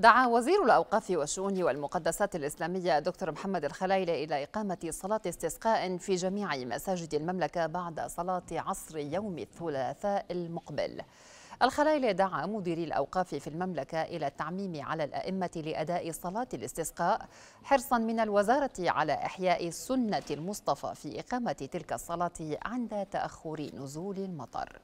دعا وزير الأوقاف والشؤون والمقدسات الإسلامية دكتور محمد الخلايل إلى إقامة صلاة استسقاء في جميع مساجد المملكة بعد صلاة عصر يوم الثلاثاء المقبل الخلايل دعا مديري الأوقاف في المملكة إلى التعميم على الأئمة لأداء صلاة الاستسقاء حرصا من الوزارة على إحياء سنة المصطفى في إقامة تلك الصلاة عند تأخر نزول المطر